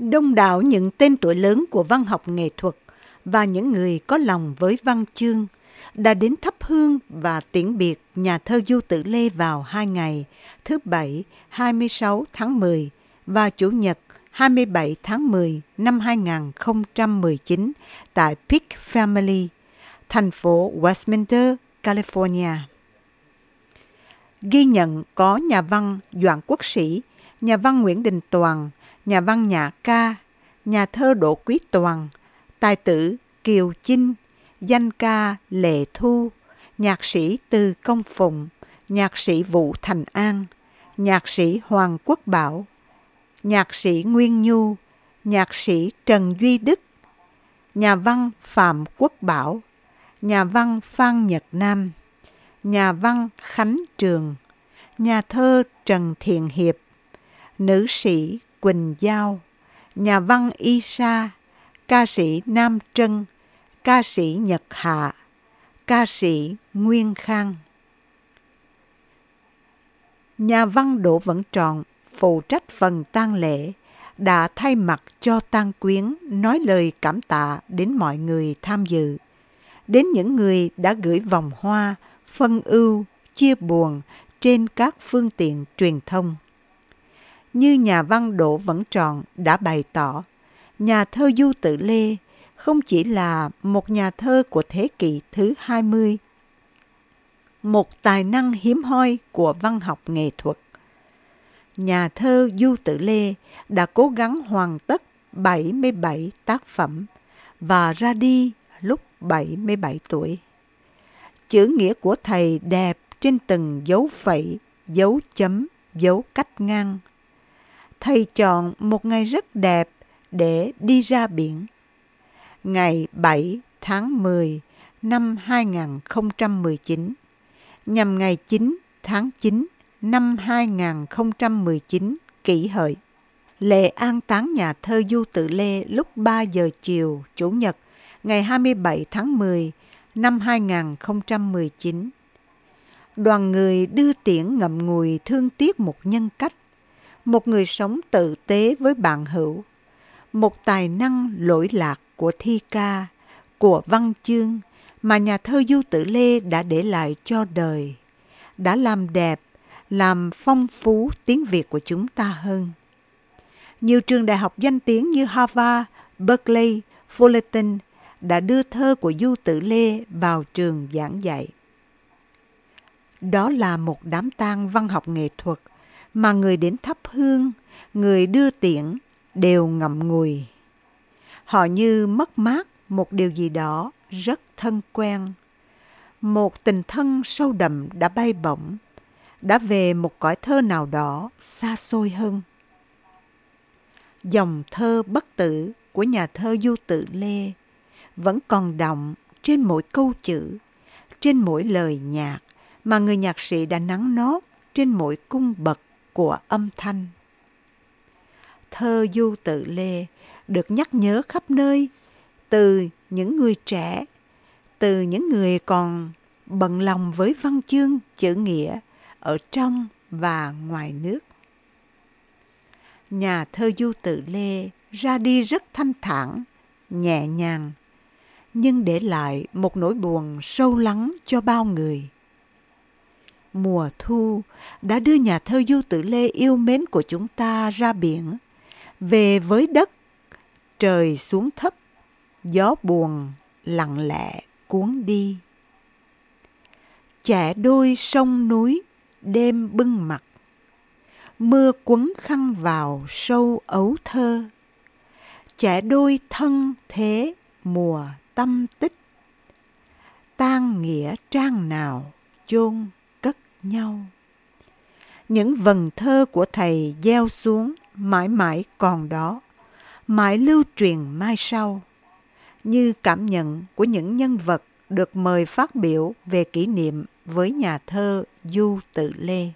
đông đảo những tên tuổi lớn của văn học nghệ thuật và những người có lòng với văn chương đã đến thắp hương và tiễn biệt nhà thơ Du Tử Lê vào hai ngày, thứ Bảy 26 tháng 10 và Chủ nhật 27 tháng 10 năm 2019 tại Peak Family, thành phố Westminster, California. Ghi nhận có nhà văn Doãn Quốc Sĩ, nhà văn Nguyễn Đình Toàn, nhà văn nhà ca, nhà thơ Đỗ Quý Toàn, tài tử Kiều Chinh, danh ca Lệ Thu, nhạc sĩ Từ Công Phùng, nhạc sĩ Vũ Thành An, nhạc sĩ Hoàng Quốc Bảo, nhạc sĩ Nguyên Nhu, nhạc sĩ Trần Duy Đức, nhà văn Phạm Quốc Bảo, nhà văn Phan Nhật Nam, nhà văn Khánh Trường, nhà thơ Trần Thiện Hiệp, nữ sĩ Quỳnh Giao, nhà văn Y Sa, ca sĩ Nam Trân, ca sĩ Nhật Hạ, ca sĩ Nguyên Khang. Nhà văn Đỗ Vẫn Tròn phụ trách phần tang lễ đã thay mặt cho tang quyến nói lời cảm tạ đến mọi người tham dự, đến những người đã gửi vòng hoa, phân ưu, chia buồn trên các phương tiện truyền thông như nhà văn Đỗ Vẫn Tròn đã bày tỏ, nhà thơ Du Tự Lê không chỉ là một nhà thơ của thế kỷ thứ 20, một tài năng hiếm hoi của văn học nghệ thuật. Nhà thơ Du Tự Lê đã cố gắng hoàn tất 77 tác phẩm và ra đi lúc 77 tuổi. Chữ nghĩa của thầy đẹp trên từng dấu phẩy, dấu chấm, dấu cách ngang – thầy chọn một ngày rất đẹp để đi ra biển. Ngày 7 tháng 10 năm 2019 nhằm ngày 9 tháng 9 năm 2019 kỷ hợi. Lễ an táng nhà thơ Du Tự Lê lúc 3 giờ chiều Chủ nhật ngày 27 tháng 10 năm 2019. Đoàn người đưa tiễn ngậm ngùi thương tiếc một nhân cách một người sống tự tế với bạn hữu, một tài năng lỗi lạc của thi ca, của văn chương mà nhà thơ Du Tử Lê đã để lại cho đời, đã làm đẹp, làm phong phú tiếng Việt của chúng ta hơn. Nhiều trường đại học danh tiếng như Harvard, Berkeley, Fullerton đã đưa thơ của Du Tử Lê vào trường giảng dạy. Đó là một đám tang văn học nghệ thuật mà người đến thắp hương, người đưa tiễn đều ngậm ngùi. Họ như mất mát một điều gì đó rất thân quen. Một tình thân sâu đậm đã bay bổng, đã về một cõi thơ nào đó xa xôi hơn. Dòng thơ bất tử của nhà thơ Du Tự Lê vẫn còn động trên mỗi câu chữ, trên mỗi lời nhạc mà người nhạc sĩ đã nắng nót trên mỗi cung bậc của âm thanh. Thơ Du Tự Lê được nhắc nhớ khắp nơi từ những người trẻ, từ những người còn bận lòng với văn chương chữ nghĩa ở trong và ngoài nước. Nhà thơ Du Tự Lê ra đi rất thanh thản, nhẹ nhàng, nhưng để lại một nỗi buồn sâu lắng cho bao người mùa thu đã đưa nhà thơ Du Tử Lê yêu mến của chúng ta ra biển, về với đất, trời xuống thấp, gió buồn lặng lẽ cuốn đi. Trẻ đôi sông núi, đêm bưng mặt, mưa quấn khăn vào sâu ấu thơ. Trẻ đôi thân thế mùa tâm tích, tan nghĩa trang nào chôn nhau. Những vần thơ của thầy gieo xuống mãi mãi còn đó, mãi lưu truyền mai sau, như cảm nhận của những nhân vật được mời phát biểu về kỷ niệm với nhà thơ Du Tự Lê.